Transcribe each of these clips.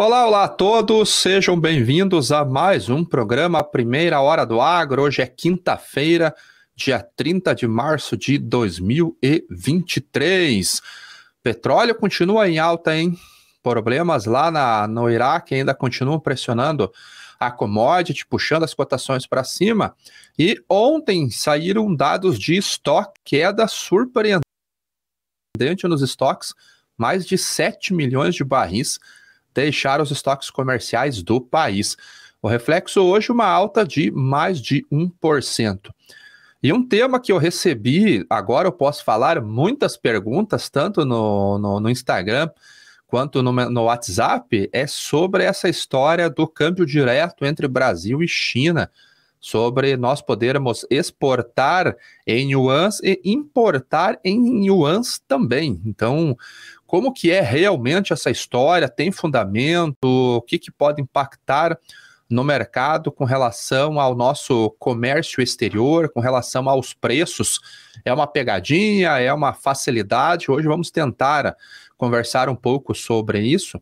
Olá, olá a todos, sejam bem-vindos a mais um programa Primeira Hora do Agro. Hoje é quinta-feira, dia 30 de março de 2023. Petróleo continua em alta, hein? Problemas lá na, no Iraque ainda continuam pressionando a commodity, puxando as cotações para cima. E ontem saíram dados de estoque, queda surpreendente nos estoques, mais de 7 milhões de barris deixar os estoques comerciais do país. O reflexo hoje, uma alta de mais de 1%. E um tema que eu recebi, agora eu posso falar muitas perguntas, tanto no, no, no Instagram quanto no, no, WhatsApp, é sobre essa história do câmbio direto entre Brasil e China, sobre nós podermos exportar em yuans e importar em yuans também. Então, como que é realmente essa história, tem fundamento, o que, que pode impactar no mercado com relação ao nosso comércio exterior, com relação aos preços. É uma pegadinha, é uma facilidade. Hoje vamos tentar conversar um pouco sobre isso.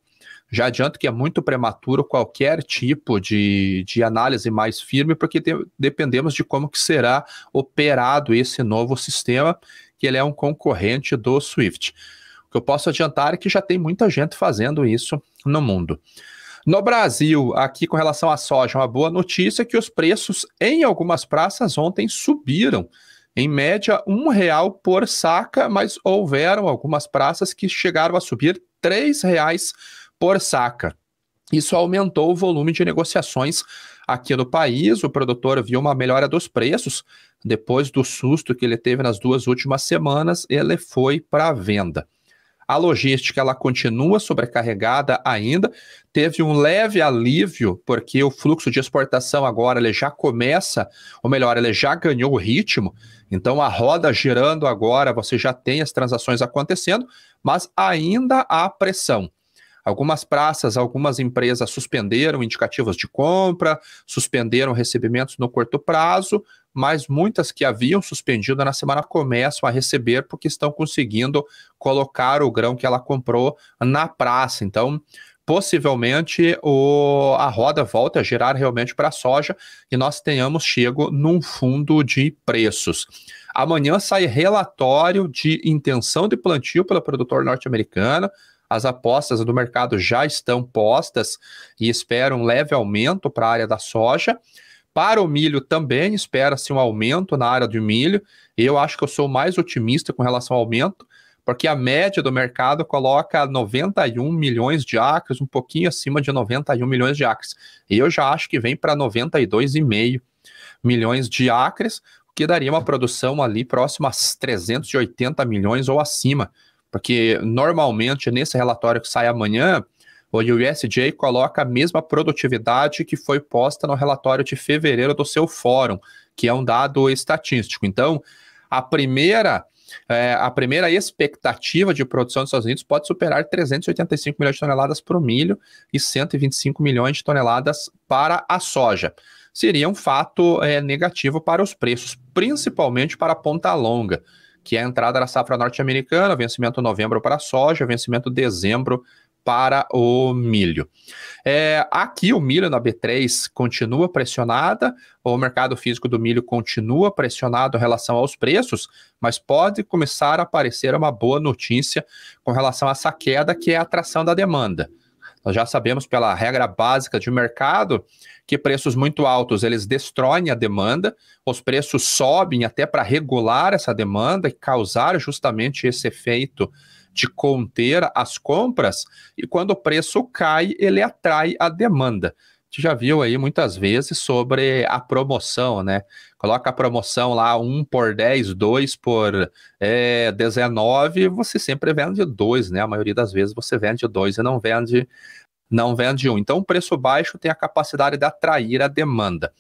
Já adianto que é muito prematuro qualquer tipo de, de análise mais firme, porque de, dependemos de como que será operado esse novo sistema, que ele é um concorrente do Swift eu posso adiantar que já tem muita gente fazendo isso no mundo. No Brasil, aqui com relação à soja, uma boa notícia é que os preços em algumas praças ontem subiram. Em média, um real por saca, mas houveram algumas praças que chegaram a subir três reais por saca. Isso aumentou o volume de negociações aqui no país. O produtor viu uma melhora dos preços. Depois do susto que ele teve nas duas últimas semanas, ele foi para a venda. A logística ela continua sobrecarregada ainda. Teve um leve alívio, porque o fluxo de exportação agora ele já começa, ou melhor, ele já ganhou o ritmo. Então a roda girando agora, você já tem as transações acontecendo, mas ainda há pressão. Algumas praças, algumas empresas suspenderam indicativos de compra, suspenderam recebimentos no curto prazo, mas muitas que haviam suspendido na semana começam a receber porque estão conseguindo colocar o grão que ela comprou na praça. Então, possivelmente o, a roda volta a girar realmente para a soja e nós tenhamos chego num fundo de preços. Amanhã sai relatório de intenção de plantio pelo produtor norte-americano. As apostas do mercado já estão postas e esperam um leve aumento para a área da soja. Para o milho também espera-se um aumento na área do milho. Eu acho que eu sou mais otimista com relação ao aumento, porque a média do mercado coloca 91 milhões de acres, um pouquinho acima de 91 milhões de acres. Eu já acho que vem para 92,5 milhões de acres, o que daria uma produção ali próxima a 380 milhões ou acima. Porque normalmente nesse relatório que sai amanhã, o USJ coloca a mesma produtividade que foi posta no relatório de fevereiro do seu fórum, que é um dado estatístico. Então, a primeira. É, a primeira expectativa de produção dos Estados Unidos pode superar 385 milhões de toneladas para o milho e 125 milhões de toneladas para a soja. Seria um fato é, negativo para os preços, principalmente para a ponta longa, que é a entrada da safra norte-americana, vencimento novembro para a soja, vencimento dezembro para o milho. É, aqui o milho na B3 continua pressionada, o mercado físico do milho continua pressionado em relação aos preços, mas pode começar a aparecer uma boa notícia com relação a essa queda que é a atração da demanda. Nós já sabemos pela regra básica de mercado que preços muito altos eles destroem a demanda, os preços sobem até para regular essa demanda e causar justamente esse efeito de conter as compras, e quando o preço cai, ele atrai a demanda. A gente já viu aí muitas vezes sobre a promoção, né? Coloca a promoção lá 1 por 10, 2 por é, 19, você sempre vende 2, né? A maioria das vezes você vende 2 e não vende não vende um. Então, o preço baixo tem a capacidade de atrair a demanda.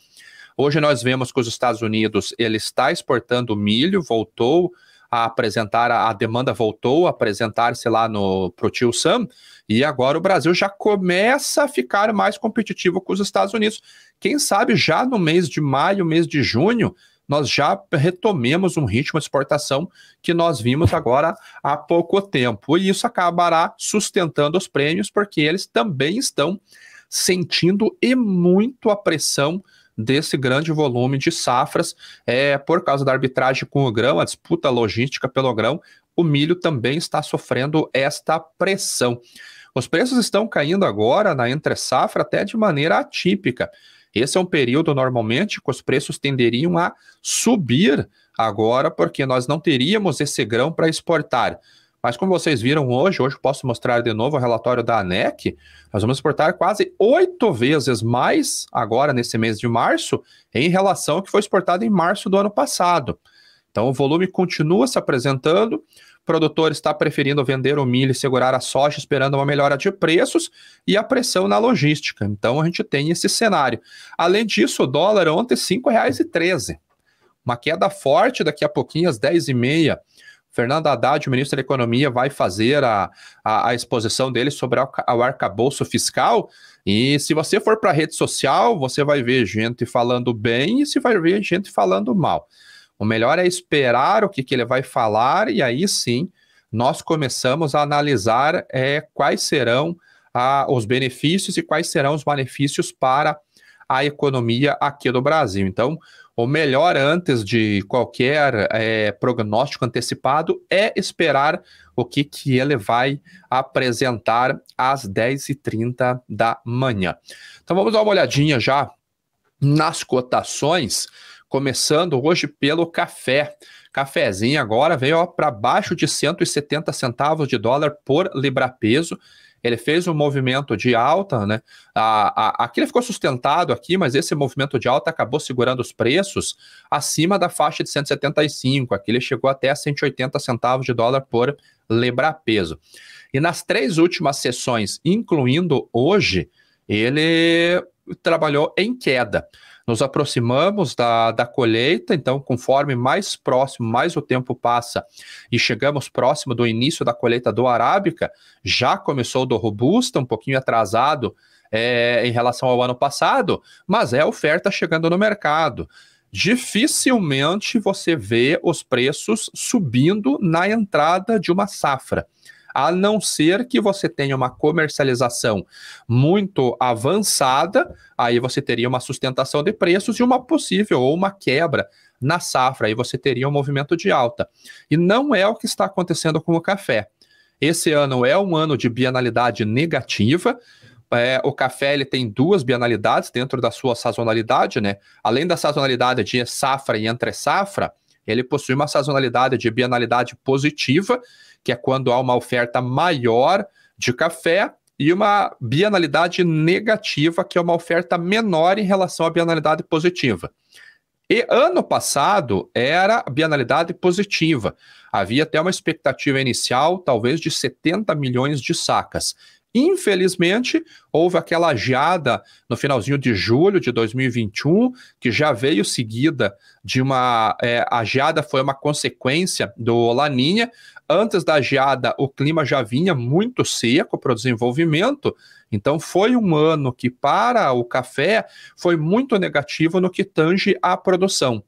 Hoje nós vemos que os Estados Unidos ele está exportando milho, voltou a apresentar, a, demanda voltou a apresentar-se lá no o tio Sam, e agora o Brasil já começa a ficar mais competitivo com os Estados Unidos. Quem sabe já no mês de maio, mês de junho, nós já retomemos um ritmo de exportação que nós vimos agora há pouco tempo. E isso acabará sustentando os prêmios, porque eles também estão sentindo e muito a pressão desse grande volume de safras. É, por causa da arbitragem com o grão, a disputa logística pelo grão, o milho também está sofrendo esta pressão. Os preços estão caindo agora na entre safra até de maneira atípica. Esse é um período normalmente que os preços tenderiam a subir agora, porque nós não teríamos esse grão para exportar. Mas como vocês viram hoje, hoje posso mostrar de novo o relatório da ANEC. Nós vamos exportar quase oito vezes mais agora nesse mês de março em relação ao que foi exportado em março do ano passado. Então o volume continua se apresentando. O produtor está preferindo vender o milho e segurar a soja, esperando uma melhora de preços e a pressão na logística. Então a gente tem esse cenário. Além disso, o dólar ontem R$ 5,13. Uma queda forte daqui a pouquinho, às 10h30 Fernando Haddad, o ministro da Economia, vai fazer a, a, a exposição dele sobre o, arcabouço fiscal. E se você for para a rede social, você vai ver gente falando bem e se vai ver gente falando mal. O melhor é esperar o que, que ele vai falar e aí sim nós começamos a analisar é, quais serão a, os benefícios e quais serão os benefícios para a economia aqui do Brasil. Então, o melhor antes de qualquer é, prognóstico antecipado é esperar o que, que ele vai apresentar às 10h30 da manhã. Então vamos dar uma olhadinha já nas cotações, começando hoje pelo café. Cafezinho agora veio para baixo de 170 centavos de dólar por libra peso ele fez um movimento de alta, né? A, a, aqui ele ficou sustentado aqui, mas esse movimento de alta acabou segurando os preços acima da faixa de 175. Aqui ele chegou até 180 centavos de dólar por lebrar peso. E nas três últimas sessões, incluindo hoje, ele trabalhou em queda. Nos aproximamos da, da colheita, então, conforme mais próximo, mais o tempo passa e chegamos próximo do início da colheita do Arábica, já começou do Robusta, um pouquinho atrasado é, em relação ao ano passado, mas é oferta chegando no mercado dificilmente você vê os preços subindo na entrada de uma safra a não ser que você tenha uma comercialização muito avançada, aí você teria uma sustentação de preços e uma possível ou uma quebra na safra, aí você teria um movimento de alta. E não é o que está acontecendo com o café. Esse ano é um ano de bienalidade negativa. É, o café ele tem duas bienalidades dentro da sua sazonalidade, né? Além da sazonalidade de safra e entre safra, ele possui uma sazonalidade de bienalidade positiva que é quando há uma oferta maior de café e uma bienalidade negativa, que é uma oferta menor em relação à bienalidade positiva. E ano passado era bienalidade positiva. Havia até uma expectativa inicial, talvez, de 70 milhões de sacas. Infelizmente, houve aquela geada no finalzinho de julho de 2021, que já veio seguida de uma. É, a geada foi uma consequência do Laninha. Antes da geada, o clima já vinha muito seco para o desenvolvimento. Então, foi um ano que, para o café, foi muito negativo no que tange à produção.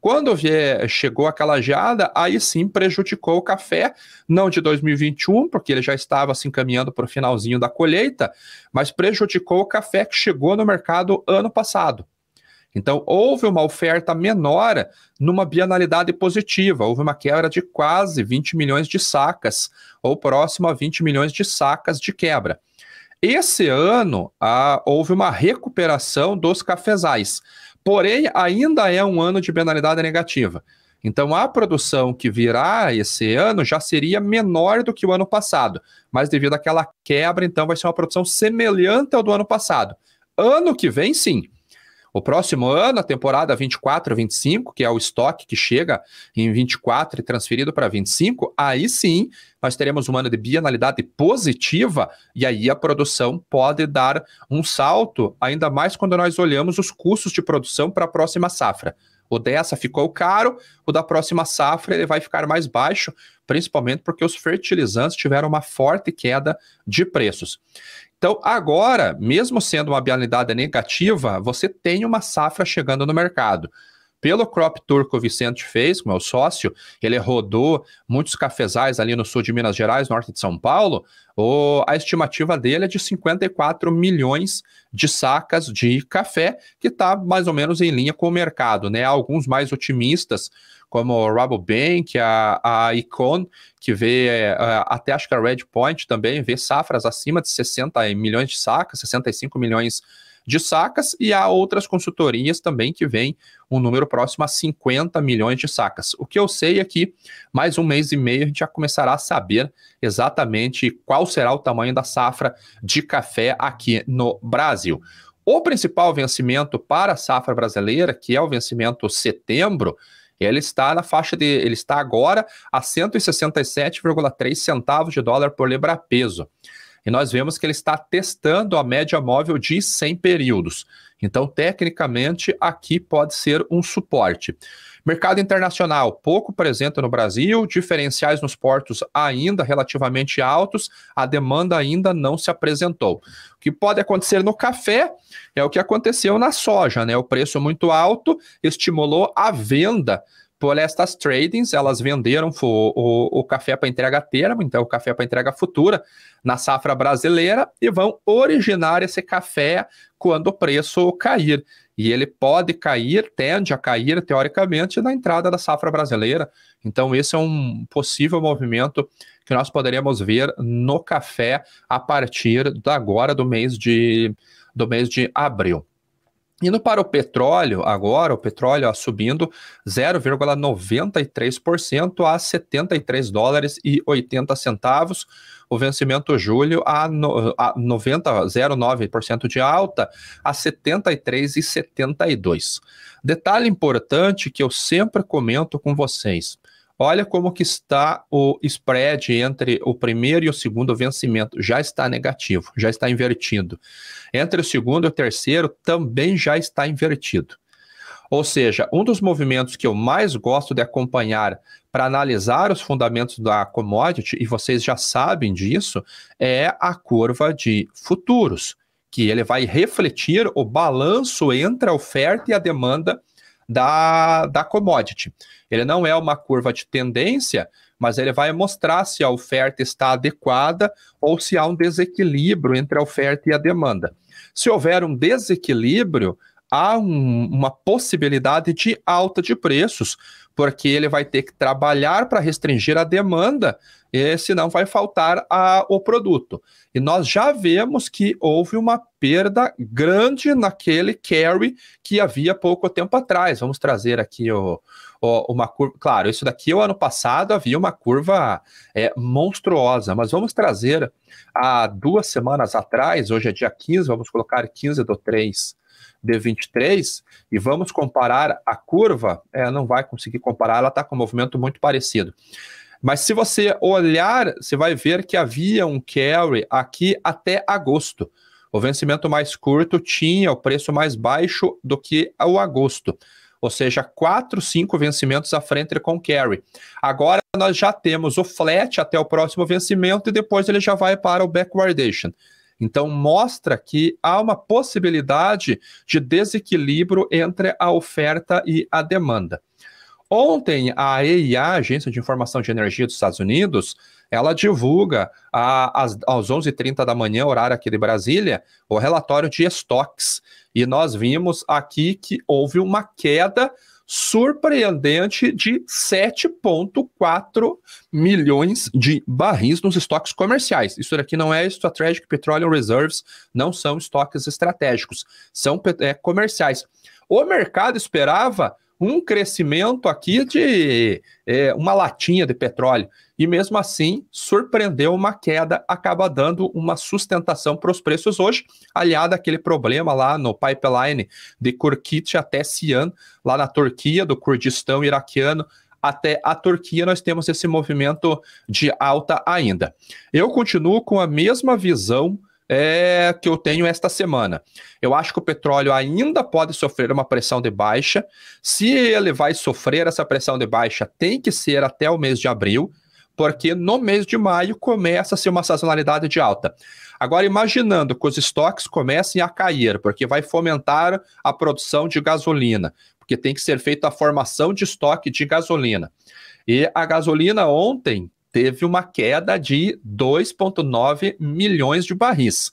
Quando vier, chegou aquela geada, aí sim prejudicou o café, não de 2021, porque ele já estava se encaminhando para o finalzinho da colheita, mas prejudicou o café que chegou no mercado ano passado. Então, houve uma oferta menor numa bienalidade positiva, houve uma quebra de quase 20 milhões de sacas, ou próximo a 20 milhões de sacas de quebra. Esse ano, ah, houve uma recuperação dos cafezais. Porém, ainda é um ano de penalidade negativa. Então, a produção que virá esse ano já seria menor do que o ano passado, mas devido àquela quebra, então vai ser uma produção semelhante ao do ano passado. Ano que vem, sim, o próximo ano, a temporada 24 25, que é o estoque que chega em 24 e transferido para 25, aí sim nós teremos um ano de bienalidade positiva e aí a produção pode dar um salto, ainda mais quando nós olhamos os custos de produção para a próxima safra. O dessa ficou caro, o da próxima safra ele vai ficar mais baixo, principalmente porque os fertilizantes tiveram uma forte queda de preços. Então, agora, mesmo sendo uma bialidade negativa, você tem uma safra chegando no mercado pelo crop tour que o Vicente fez, como é o sócio, ele rodou muitos cafezais ali no sul de Minas Gerais, norte de São Paulo, o, a estimativa dele é de 54 milhões de sacas de café, que está mais ou menos em linha com o mercado, né? Alguns mais otimistas como o Rabobank, a, a Icon, que vê é, é, até acho que a Redpoint também vê safras acima de 60 milhões de sacas, 65 milhões de sacas, e há outras consultorias também que vêm um número próximo a 50 milhões de sacas. O que eu sei é que mais um mês e meio a gente já começará a saber exatamente qual será o tamanho da safra de café aqui no Brasil. O principal vencimento para a safra brasileira, que é o vencimento setembro, ele está na faixa de. Ele está agora a 167,3 centavos de dólar por libra peso. E nós vemos que ele está testando a média móvel de 100 períodos. Então, tecnicamente, aqui pode ser um suporte. Mercado internacional, pouco presente no Brasil, diferenciais nos portos ainda relativamente altos, a demanda ainda não se apresentou. O que pode acontecer no café é o que aconteceu na soja, né? O preço muito alto estimulou a venda por estas tradings, elas venderam o, o, o café para entrega termo, então o café para entrega futura, na safra brasileira, e vão originar esse café quando o preço cair. E ele pode cair, tende a cair, teoricamente, na entrada da safra brasileira. Então, esse é um possível movimento que nós poderemos ver no café a partir da agora do mês de, do mês de abril. Indo para o petróleo, agora o petróleo ó, subindo 0,93% a 73 dólares e 80 centavos. O vencimento julho a, no, a 90,09% de alta a 73,72. Detalhe importante que eu sempre comento com vocês. Olha como que está o spread entre o primeiro e o segundo vencimento. Já está negativo, já está invertido. Entre o segundo e o terceiro também já está invertido. Ou seja, um dos movimentos que eu mais gosto de acompanhar para analisar os fundamentos da commodity, e vocês já sabem disso, é a curva de futuros, que ele vai refletir o balanço entre a oferta e a demanda da, da commodity. Ele não é uma curva de tendência, mas ele vai mostrar se a oferta está adequada ou se há um desequilíbrio entre a oferta e a demanda. Se houver um desequilíbrio, há um, uma possibilidade de alta de preços, porque ele vai ter que trabalhar para restringir a demanda, e senão vai faltar a, o produto. E nós já vemos que houve uma perda grande naquele carry que havia pouco tempo atrás. Vamos trazer aqui o, o uma curva. Claro, isso daqui o ano passado havia uma curva é, monstruosa, mas vamos trazer há duas semanas atrás, hoje é dia 15, vamos colocar 15 do 3 de 23 e vamos comparar a curva, é, não vai conseguir comparar, ela está com um movimento muito parecido. Mas se você olhar, você vai ver que havia um carry aqui até agosto. O vencimento mais curto tinha o preço mais baixo do que o agosto. Ou seja, quatro, cinco vencimentos à frente com carry. Agora nós já temos o flat até o próximo vencimento e depois ele já vai para o backwardation. Então, mostra que há uma possibilidade de desequilíbrio entre a oferta e a demanda. Ontem, a EIA, Agência de Informação de Energia dos Estados Unidos, ela divulga às, às 11h30 da manhã, horário aqui de Brasília, o relatório de estoques. E nós vimos aqui que houve uma queda surpreendente de 7,4 milhões de barris nos estoques comerciais. Isso daqui não é Strategic Petroleum Reserves, não são estoques estratégicos, são é, comerciais. O mercado esperava um crescimento aqui de é, uma latinha de petróleo e mesmo assim surpreendeu uma queda, acaba dando uma sustentação para os preços hoje, aliado àquele problema lá no pipeline de Kurkit até Sian, lá na Turquia, do Kurdistão iraquiano, até a Turquia, nós temos esse movimento de alta ainda. Eu continuo com a mesma visão é, que eu tenho esta semana. Eu acho que o petróleo ainda pode sofrer uma pressão de baixa. Se ele vai sofrer essa pressão de baixa, tem que ser até o mês de abril porque no mês de maio começa a ser uma sazonalidade de alta. Agora, imaginando que os estoques comecem a cair, porque vai fomentar a produção de gasolina, porque tem que ser feita a formação de estoque de gasolina. E a gasolina ontem teve uma queda de 2,9 milhões de barris.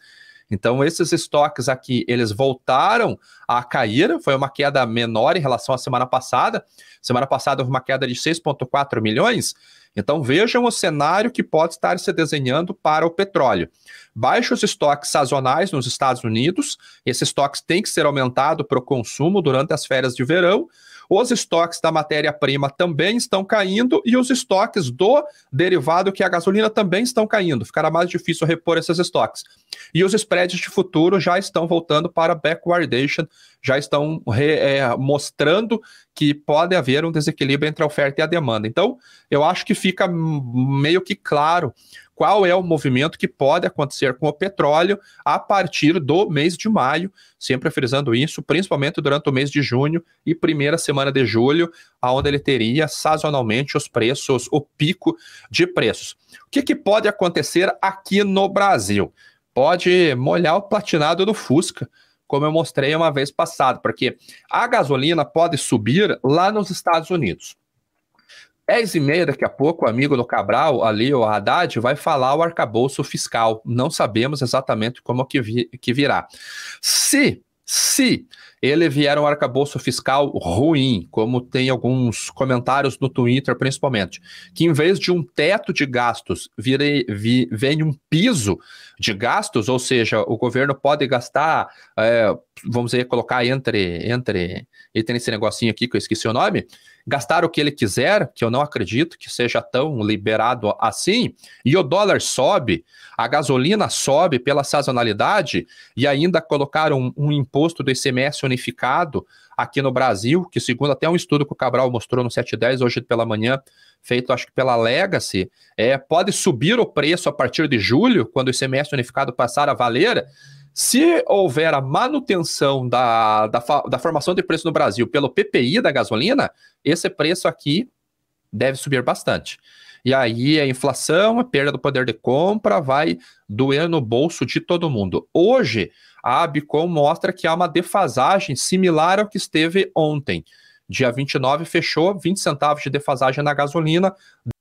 Então, esses estoques aqui, eles voltaram a cair, foi uma queda menor em relação à semana passada. Semana passada houve uma queda de 6,4 milhões, então vejam o cenário que pode estar se desenhando para o petróleo. Baixos estoques sazonais nos Estados Unidos, Esses estoques têm que ser aumentado para o consumo durante as férias de verão. Os estoques da matéria-prima também estão caindo e os estoques do derivado, que é a gasolina, também estão caindo. Ficará mais difícil repor esses estoques. E os spreads de futuro já estão voltando para backwardation, já estão re, é, mostrando que pode haver um desequilíbrio entre a oferta e a demanda. Então, eu acho que fica meio que claro qual é o movimento que pode acontecer com o petróleo a partir do mês de maio, sempre frisando isso, principalmente durante o mês de junho e primeira semana de julho, aonde ele teria sazonalmente os preços, o pico de preços. O que, que pode acontecer aqui no Brasil? Pode molhar o platinado do Fusca como eu mostrei uma vez passado, porque a gasolina pode subir lá nos Estados Unidos. 10 e meia daqui a pouco, o amigo do Cabral, ali, o Haddad, vai falar o arcabouço fiscal. Não sabemos exatamente como que, vi, que virá. Se, se ele vier um arcabouço fiscal ruim, como tem alguns comentários no Twitter, principalmente, que em vez de um teto de gastos, vire, vi, vem um piso de gastos, ou seja, o governo pode gastar, é, vamos aí colocar entre, entre, entre esse negocinho aqui que eu esqueci o nome, gastar o que ele quiser, que eu não acredito que seja tão liberado assim, e o dólar sobe, a gasolina sobe pela sazonalidade, e ainda colocaram um, um imposto do ICMS unificado aqui no Brasil, que segundo até um estudo que o Cabral mostrou no 710 hoje pela manhã, feito acho que pela Legacy, é, pode subir o preço a partir de julho, quando o ICMS unificado passar a valer, se houver a manutenção da, da, da, formação de preço no Brasil pelo PPI da gasolina, esse preço aqui deve subir bastante. E aí a inflação, a perda do poder de compra vai doer no bolso de todo mundo. Hoje, a Abicom mostra que há uma defasagem similar ao que esteve ontem. Dia 29 fechou, 20 centavos de defasagem na gasolina,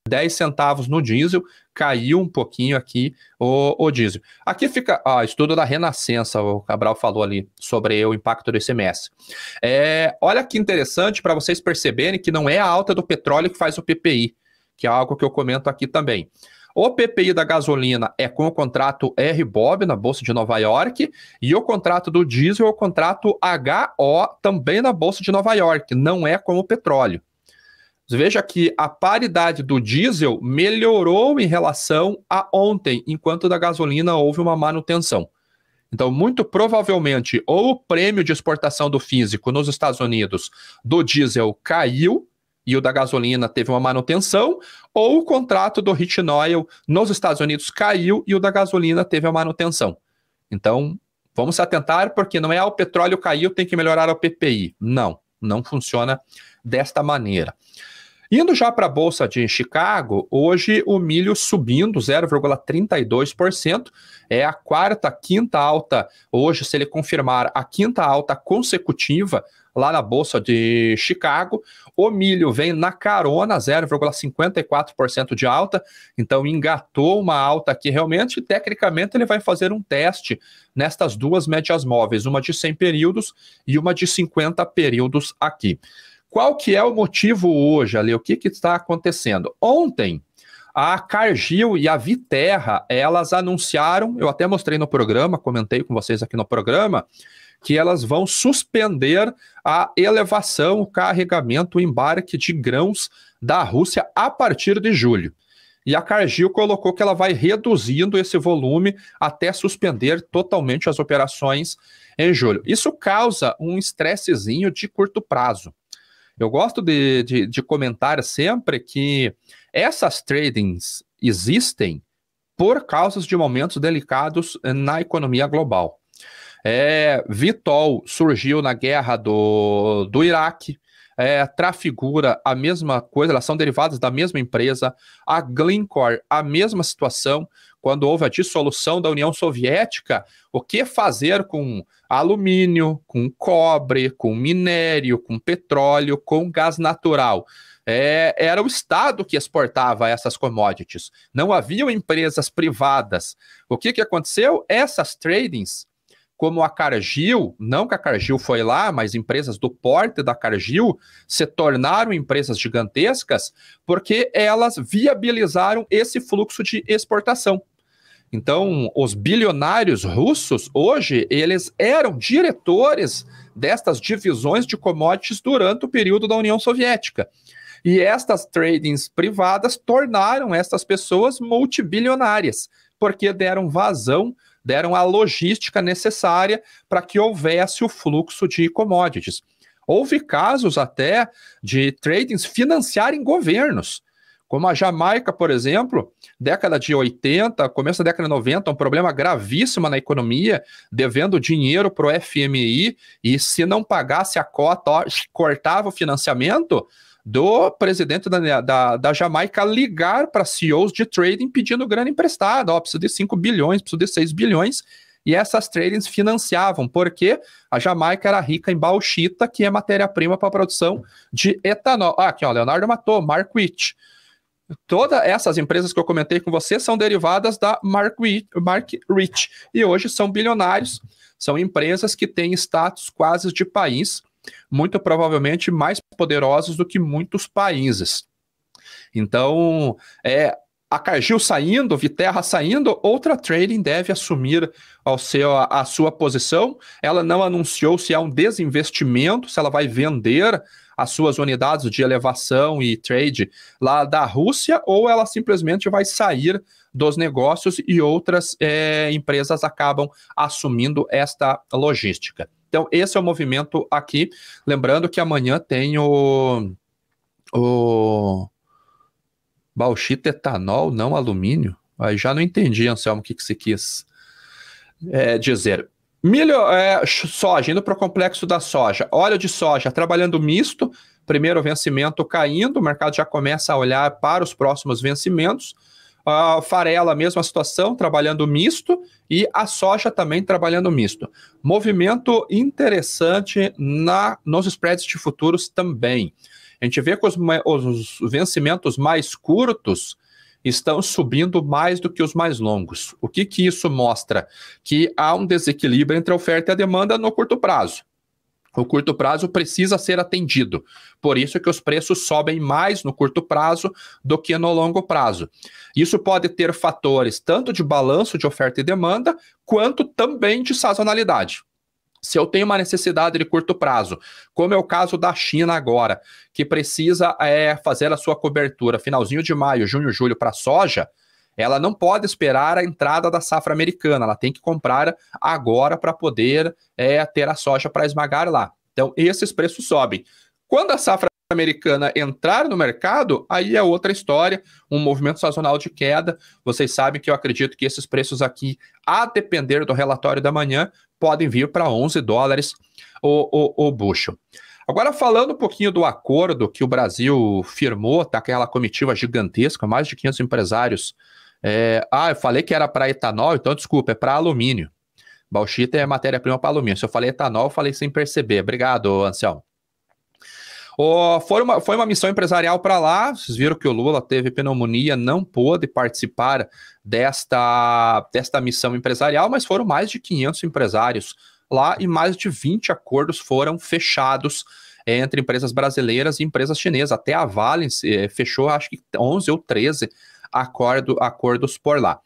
10 centavos no diesel, caiu um pouquinho aqui o, o diesel. Aqui fica o estudo da Renascença, o Cabral falou ali sobre o impacto do ICMS. É, olha que interessante para vocês perceberem que não é a alta do petróleo que faz o PPI, que é algo que eu comento aqui também. O PPI da gasolina é com o contrato RBOB na Bolsa de Nova York e o contrato do diesel é o contrato HO também na Bolsa de Nova York, não é com o petróleo. Veja que a paridade do diesel melhorou em relação a ontem, enquanto da gasolina houve uma manutenção. Então, muito provavelmente, ou o prêmio de exportação do físico nos Estados Unidos do diesel caiu e o da gasolina teve uma manutenção, ou o contrato do Hit nos Estados Unidos caiu e o da gasolina teve a manutenção. Então, vamos se atentar, porque não é ah, o petróleo caiu, tem que melhorar o PPI. Não, não funciona desta maneira. Indo já para a bolsa de Chicago, hoje o milho subindo 0,32%, é a quarta, quinta alta. Hoje, se ele confirmar a quinta alta consecutiva lá na bolsa de Chicago, o milho vem na carona 0,54% de alta, então engatou uma alta aqui realmente. Tecnicamente, ele vai fazer um teste nestas duas médias móveis, uma de 100 períodos e uma de 50 períodos aqui. Qual que é o motivo hoje, Ale? O que está acontecendo? Ontem, a Cargill e a Viterra, elas anunciaram, eu até mostrei no programa, comentei com vocês aqui no programa, que elas vão suspender a elevação, o carregamento, o embarque de grãos da Rússia a partir de julho. E a Cargill colocou que ela vai reduzindo esse volume até suspender totalmente as operações em julho. Isso causa um estressezinho de curto prazo. Eu gosto de, de, de comentar sempre que essas tradings existem por causas de momentos delicados eh, na economia global. É, Vitol surgiu na guerra do, do Iraque, é, Trafigura, a mesma coisa, elas são derivadas da mesma empresa. A Glencore, a mesma situação. Quando houve a dissolução da União Soviética, o que fazer com alumínio, com cobre, com minério, com petróleo, com gás natural? É, era o Estado que exportava essas commodities. Não haviam empresas privadas. O que, que aconteceu? Essas tradings como a Cargill, não que a Cargill foi lá, mas empresas do porte da Cargill se tornaram empresas gigantescas porque elas viabilizaram esse fluxo de exportação. Então, os bilionários russos hoje, eles eram diretores destas divisões de commodities durante o período da União Soviética. E estas tradings privadas tornaram estas pessoas multibilionárias, porque deram vazão deram a logística necessária para que houvesse o fluxo de commodities. Houve casos até de tradings financiarem governos, como a Jamaica, por exemplo, década de 80, começo da década de 90, um problema gravíssimo na economia, devendo dinheiro para o FMI, e se não pagasse a cota, cortava o financiamento, do presidente da, da, da Jamaica ligar para CEOs de trading pedindo grana emprestada. Ó, preciso de 5 bilhões, preciso de 6 bilhões. E essas tradings financiavam, porque a Jamaica era rica em bauxita, que é matéria-prima para a produção de etanol. Ah, aqui, ó, Leonardo matou, Marquit. Todas essas empresas que eu comentei com você são derivadas da Mark Rich, Mark Rich, e hoje são bilionários, são empresas que têm status quase de país muito provavelmente mais poderosos do que muitos países. Então, é, a Cargill saindo, Viterra saindo, outra trading deve assumir ao seu, a, a sua posição. Ela não anunciou se é um desinvestimento, se ela vai vender as suas unidades de elevação e trade lá da Rússia, ou ela simplesmente vai sair dos negócios e outras é, empresas acabam assumindo esta logística. Então, esse é o movimento aqui. Lembrando que amanhã tem o. o bauxita, etanol, não alumínio. Aí já não entendi, Anselmo, o que, que quis é, dizer. Milho, é, soja, indo para o complexo da soja. Óleo de soja trabalhando misto, primeiro vencimento caindo, o mercado já começa a olhar para os próximos vencimentos a farela, mesma situação, trabalhando misto, e a soja também trabalhando misto. Movimento interessante na, nos spreads de futuros também. A gente vê que os, os vencimentos mais curtos estão subindo mais do que os mais longos. O que, que isso mostra? Que há um desequilíbrio entre a oferta e a demanda no curto prazo o curto prazo precisa ser atendido. Por isso que os preços sobem mais no curto prazo do que no longo prazo. Isso pode ter fatores tanto de balanço de oferta e demanda, quanto também de sazonalidade. Se eu tenho uma necessidade de curto prazo, como é o caso da China agora, que precisa é, fazer a sua cobertura finalzinho de maio, junho, julho para soja, ela não pode esperar a entrada da safra americana, ela tem que comprar agora para poder é, ter a soja para esmagar lá. Então, esses preços sobem. Quando a safra americana entrar no mercado, aí é outra história, um movimento sazonal de queda. Vocês sabem que eu acredito que esses preços aqui, a depender do relatório da manhã, podem vir para 11 dólares o, o, o bucho. Agora, falando um pouquinho do acordo que o Brasil firmou, tá aquela comitiva gigantesca, mais de 500 empresários é, ah, eu falei que era para etanol, então desculpa, é para alumínio. Bauxita é matéria-prima para alumínio. Se eu falei etanol, eu falei sem perceber. Obrigado, Anselmo. Oh, foi, uma, foi uma missão empresarial para lá. Vocês viram que o Lula teve pneumonia, não pôde participar desta, desta missão empresarial, mas foram mais de 500 empresários lá e mais de 20 acordos foram fechados entre empresas brasileiras e empresas chinesas. Até a Vale eh, fechou, acho que 11 ou 13 acordo, acordos por lá.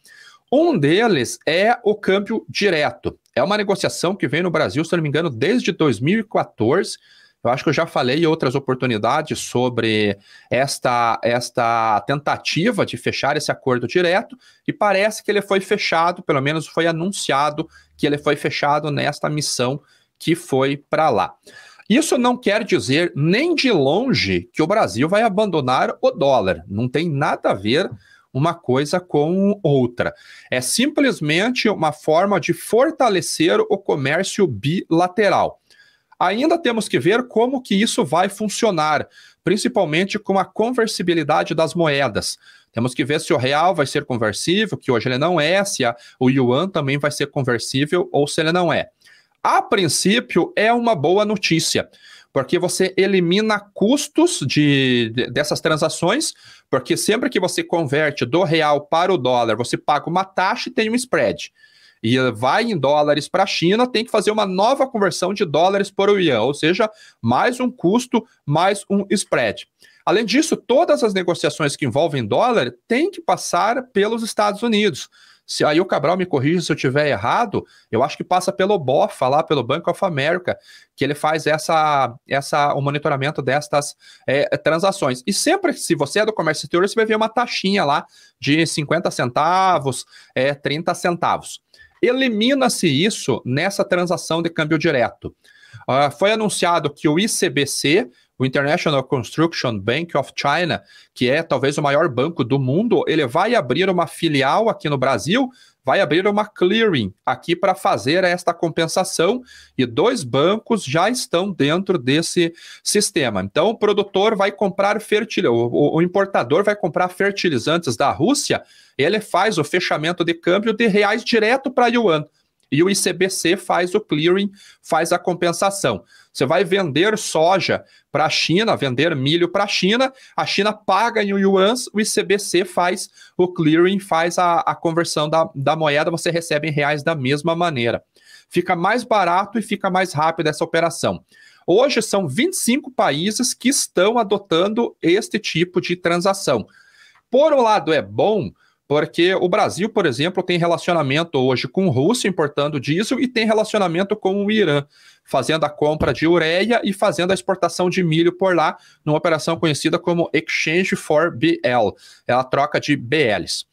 Um deles é o câmbio direto. É uma negociação que vem no Brasil, se não me engano, desde 2014. Eu acho que eu já falei em outras oportunidades sobre esta, esta tentativa de fechar esse acordo direto, e parece que ele foi fechado, pelo menos foi anunciado que ele foi fechado nesta missão que foi para lá. Isso não quer dizer nem de longe que o Brasil vai abandonar o dólar. Não tem nada a ver uma coisa com outra. É simplesmente uma forma de fortalecer o comércio bilateral. Ainda temos que ver como que isso vai funcionar, principalmente com a conversibilidade das moedas. Temos que ver se o real vai ser conversível, que hoje ele não é, se a, o yuan também vai ser conversível ou se ele não é. A princípio, é uma boa notícia porque você elimina custos de, de, dessas transações, porque sempre que você converte do real para o dólar, você paga uma taxa e tem um spread. E vai em dólares para a China, tem que fazer uma nova conversão de dólares por o yuan, ou seja, mais um custo, mais um spread. Além disso, todas as negociações que envolvem dólar têm que passar pelos Estados Unidos. Se, aí o Cabral me corrige se eu tiver errado, eu acho que passa pelo BOFA lá, pelo Bank of America, que ele faz essa, essa, o monitoramento destas é, transações. E sempre, se você é do comércio exterior, você vai ver uma taxinha lá de 50 centavos, é, 30 centavos. Elimina-se isso nessa transação de câmbio direto. Uh, foi anunciado que o ICBC o International Construction Bank of China, que é talvez o maior banco do mundo, ele vai abrir uma filial aqui no Brasil, vai abrir uma clearing aqui para fazer esta compensação e dois bancos já estão dentro desse sistema. Então, o produtor vai comprar fertilizantes, o importador vai comprar fertilizantes da Rússia, ele faz o fechamento de câmbio de reais direto para yuan e o ICBC faz o clearing, faz a compensação. Você vai vender soja para a China, vender milho para a China, a China paga em yuans, o ICBC faz o clearing, faz a, a conversão da, da moeda, você recebe em reais da mesma maneira. Fica mais barato e fica mais rápido essa operação. Hoje são 25 países que estão adotando este tipo de transação. Por um lado, é bom, porque o Brasil, por exemplo, tem relacionamento hoje com a Rússia importando diesel e tem relacionamento com o Irã fazendo a compra de ureia e fazendo a exportação de milho por lá, numa operação conhecida como Exchange for BL, é a troca de BLs.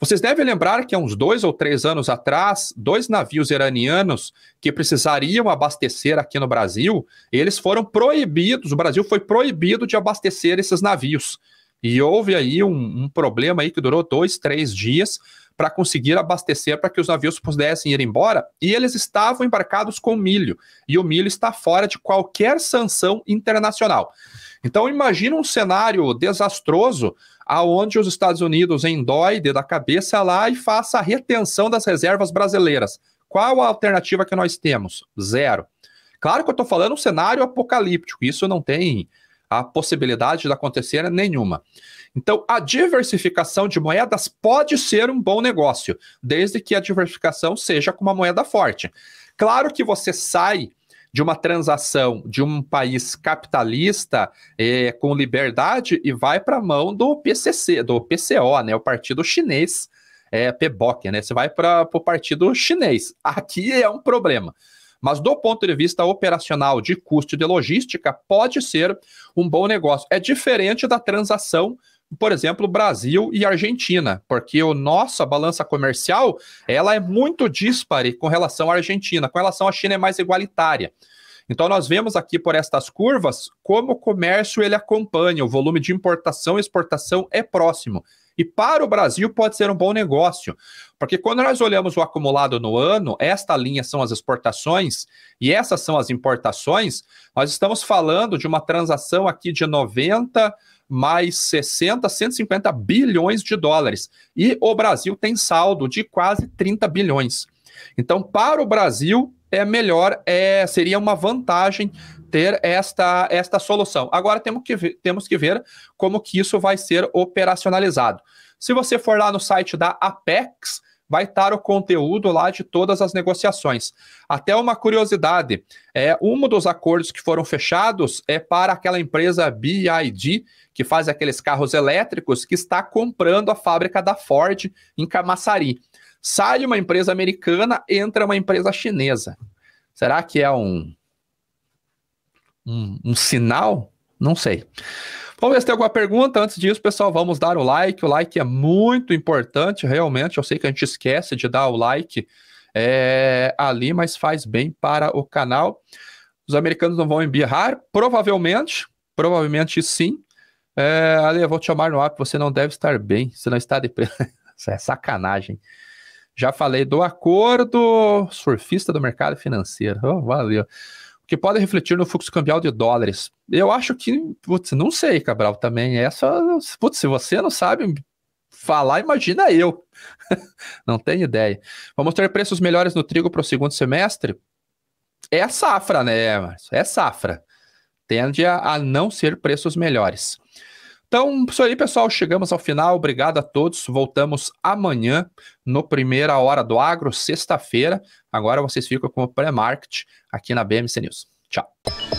Vocês devem lembrar que há uns dois ou três anos atrás, dois navios iranianos que precisariam abastecer aqui no Brasil, eles foram proibidos, o Brasil foi proibido de abastecer esses navios. E houve aí um, um problema aí que durou dois, três dias, para conseguir abastecer para que os navios pudessem ir embora, e eles estavam embarcados com milho, e o milho está fora de qualquer sanção internacional. Então imagina um cenário desastroso aonde os Estados Unidos endoide da cabeça lá e faça a retenção das reservas brasileiras. Qual a alternativa que nós temos? Zero. Claro que eu estou falando um cenário apocalíptico, isso não tem a possibilidade de acontecer é nenhuma. Então, a diversificação de moedas pode ser um bom negócio, desde que a diversificação seja com uma moeda forte. Claro que você sai de uma transação de um país capitalista é, com liberdade e vai para a mão do PCC, do PCO, né, o Partido Chinês, é, PBOC, né? Você vai para o Partido Chinês. Aqui é um problema. Mas do ponto de vista operacional, de custo e de logística, pode ser um bom negócio. É diferente da transação por exemplo, Brasil e Argentina, porque a nossa balança comercial ela é muito dispare com relação à Argentina, com relação à China é mais igualitária. Então nós vemos aqui por estas curvas como o comércio ele acompanha, o volume de importação e exportação é próximo e para o Brasil pode ser um bom negócio. Porque quando nós olhamos o acumulado no ano, esta linha são as exportações e essas são as importações, nós estamos falando de uma transação aqui de 90 mais 60, 150 bilhões de dólares. E o Brasil tem saldo de quase 30 bilhões. Então, para o Brasil, é melhor, é, seria uma vantagem ter esta, esta solução. Agora temos que, ver, temos que ver como que isso vai ser operacionalizado. Se você for lá no site da Apex, vai estar o conteúdo lá de todas as negociações. Até uma curiosidade, é um dos acordos que foram fechados é para aquela empresa BID, que faz aqueles carros elétricos, que está comprando a fábrica da Ford em Camaçari. Sai uma empresa americana, entra uma empresa chinesa. Será que é um um, um sinal? Não sei. Vamos ver se tem alguma pergunta. Antes disso, pessoal, vamos dar o like. O like é muito importante, realmente. Eu sei que a gente esquece de dar o like é, ali, mas faz bem para o canal. Os americanos não vão embirrar? Provavelmente, provavelmente sim. É, ali, eu vou te chamar no app, você não deve estar bem, você não está de Isso é sacanagem. Já falei do acordo surfista do mercado financeiro. Oh, valeu que podem refletir no fluxo cambial de dólares. Eu acho que, putz, não sei, Cabral, também essa, é putz, se você não sabe falar, imagina eu. não tenho ideia. Vamos ter preços melhores no trigo para o segundo semestre? É a safra, né, Marcos? É safra. Tende a, a não ser preços melhores. Então, isso aí, pessoal. Chegamos ao final. Obrigado a todos. Voltamos amanhã, no Primeira Hora do Agro, sexta-feira. Agora vocês ficam com o pré-market aqui na BMC News. Tchau.